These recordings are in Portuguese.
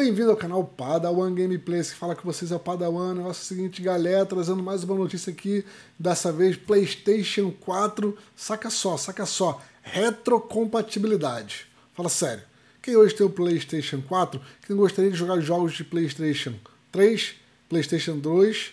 Bem-vindo ao canal Padawan Gameplays, que fala com vocês é o Padawan, nosso seguinte, galera, trazendo mais uma notícia aqui, dessa vez PlayStation 4, saca só, saca só, retrocompatibilidade. Fala sério, quem hoje tem o PlayStation 4, quem gostaria de jogar jogos de PlayStation 3, PlayStation 2,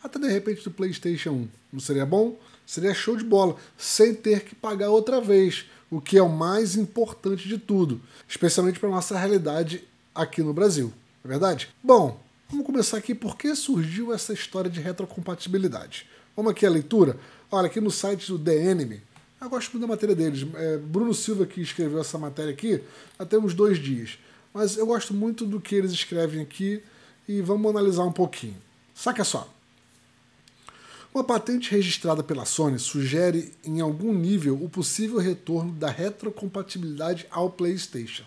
até de repente do PlayStation 1, não seria bom? Seria show de bola, sem ter que pagar outra vez, o que é o mais importante de tudo, especialmente para nossa realidade aqui no Brasil, não é verdade? Bom, vamos começar aqui por que surgiu essa história de retrocompatibilidade. Vamos aqui à leitura. Olha, aqui no site do The Enemy, eu gosto muito da matéria deles. É, Bruno Silva que escreveu essa matéria aqui há temos dois dias. Mas eu gosto muito do que eles escrevem aqui e vamos analisar um pouquinho. Saca é só. Uma patente registrada pela Sony sugere em algum nível o possível retorno da retrocompatibilidade ao PlayStation.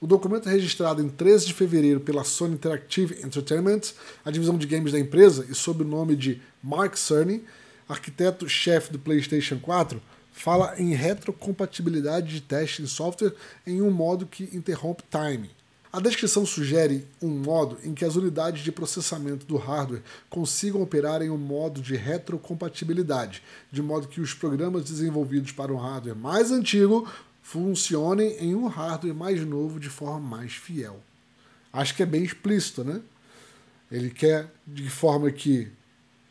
O documento é registrado em 13 de fevereiro pela Sony Interactive Entertainment, a divisão de games da empresa, e sob o nome de Mark Cerny, arquiteto-chefe do PlayStation 4, fala em retrocompatibilidade de teste em software em um modo que interrompe timing. A descrição sugere um modo em que as unidades de processamento do hardware consigam operar em um modo de retrocompatibilidade, de modo que os programas desenvolvidos para um hardware mais antigo funcionem em um hardware mais novo de forma mais fiel. Acho que é bem explícito, né? Ele quer de forma que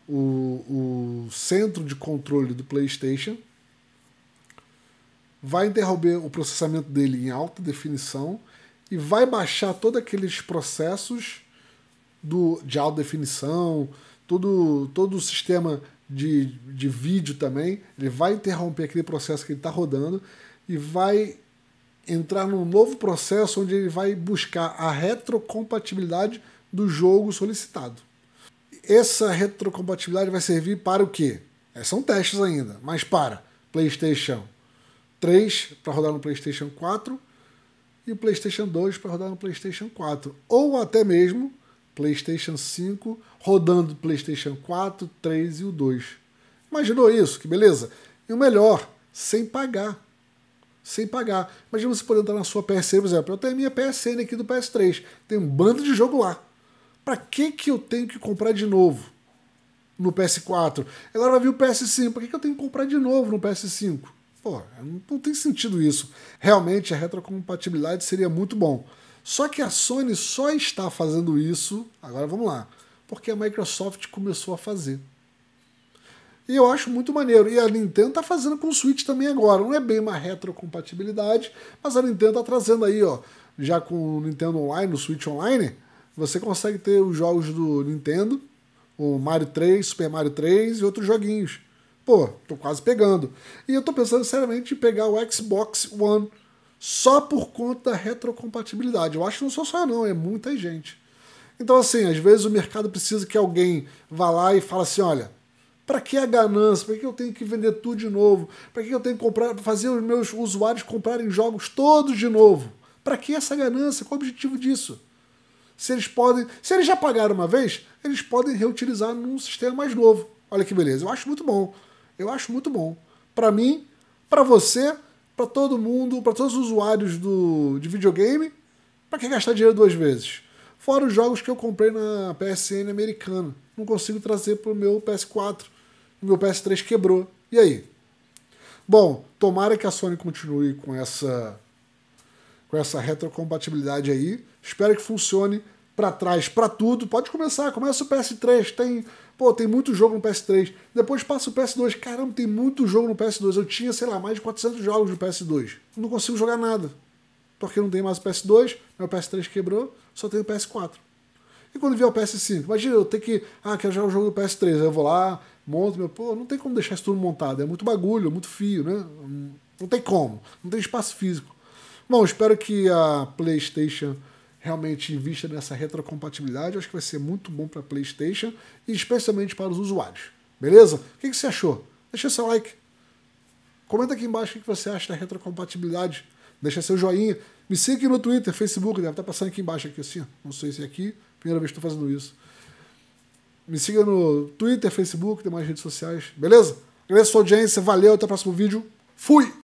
o, o centro de controle do PlayStation vai interromper o processamento dele em alta definição e vai baixar todos aqueles processos do, de alta definição, todo, todo o sistema de, de vídeo também. Ele vai interromper aquele processo que ele está rodando e vai entrar num novo processo onde ele vai buscar a retrocompatibilidade do jogo solicitado. Essa retrocompatibilidade vai servir para o quê? É, são testes ainda, mas para PlayStation 3 para rodar no PlayStation 4 e PlayStation 2 para rodar no PlayStation 4, ou até mesmo PlayStation 5 rodando PlayStation 4, 3 e o 2. Imaginou isso? Que beleza? E o melhor, sem pagar sem pagar. Imagina você poder entrar na sua PSN, por exemplo. Eu tenho a minha PSN aqui do PS3. Tem um bando de jogo lá. Para que, que eu tenho que comprar de novo no PS4? Agora vai vir o PS5. Para que, que eu tenho que comprar de novo no PS5? Pô, não tem sentido isso. Realmente a retrocompatibilidade seria muito bom. Só que a Sony só está fazendo isso. Agora vamos lá. Porque a Microsoft começou a fazer. E eu acho muito maneiro. E a Nintendo tá fazendo com o Switch também agora. Não é bem uma retrocompatibilidade, mas a Nintendo tá trazendo aí, ó. Já com o Nintendo Online, o Switch Online, você consegue ter os jogos do Nintendo, o Mario 3, Super Mario 3 e outros joguinhos. Pô, tô quase pegando. E eu tô pensando seriamente em pegar o Xbox One só por conta da retrocompatibilidade. Eu acho que não sou só eu, não, é muita gente. Então, assim, às vezes o mercado precisa que alguém vá lá e fale assim: olha, para que a ganância? Para que eu tenho que vender tudo de novo? Para que eu tenho que comprar, fazer os meus usuários comprarem jogos todos de novo? Para que essa ganância? Qual o objetivo disso? Se eles podem, se eles já pagaram uma vez, eles podem reutilizar num sistema mais novo. Olha que beleza. Eu acho muito bom. Eu acho muito bom. Para mim, para você, para todo mundo, para todos os usuários do, de videogame, para que gastar dinheiro duas vezes. Fora os jogos que eu comprei na PSN americana. Não consigo trazer pro meu PS4 meu PS3 quebrou. E aí? Bom, tomara que a Sony continue com essa com essa retrocompatibilidade aí. Espero que funcione para trás, para tudo. Pode começar, começa o PS3, tem, pô, tem muito jogo no PS3. Depois passa o PS2. Caramba, tem muito jogo no PS2. Eu tinha, sei lá, mais de 400 jogos no PS2. Não consigo jogar nada. Porque não tem mais o PS2, meu PS3 quebrou, só tem o PS4. E quando vier o PS5? Imagina, eu ter que. Ah, quero jogar o jogo do PS3. Eu vou lá, monto, meu, pô, não tem como deixar isso tudo montado, é muito bagulho, é muito fio, né? Não tem como, não tem espaço físico. Bom, espero que a PlayStation realmente invista nessa retrocompatibilidade, acho que vai ser muito bom para a PlayStation e especialmente para os usuários. Beleza? O que, que você achou? Deixa seu like. Comenta aqui embaixo o que você acha da retrocompatibilidade. Deixa seu joinha. Me siga aqui no Twitter, Facebook, deve estar tá passando aqui embaixo, aqui assim. Não sei se é aqui. Primeira vez que estou fazendo isso. Me siga no Twitter, Facebook, demais redes sociais. Beleza? Agradeço a sua audiência. Valeu. Até o próximo vídeo. Fui!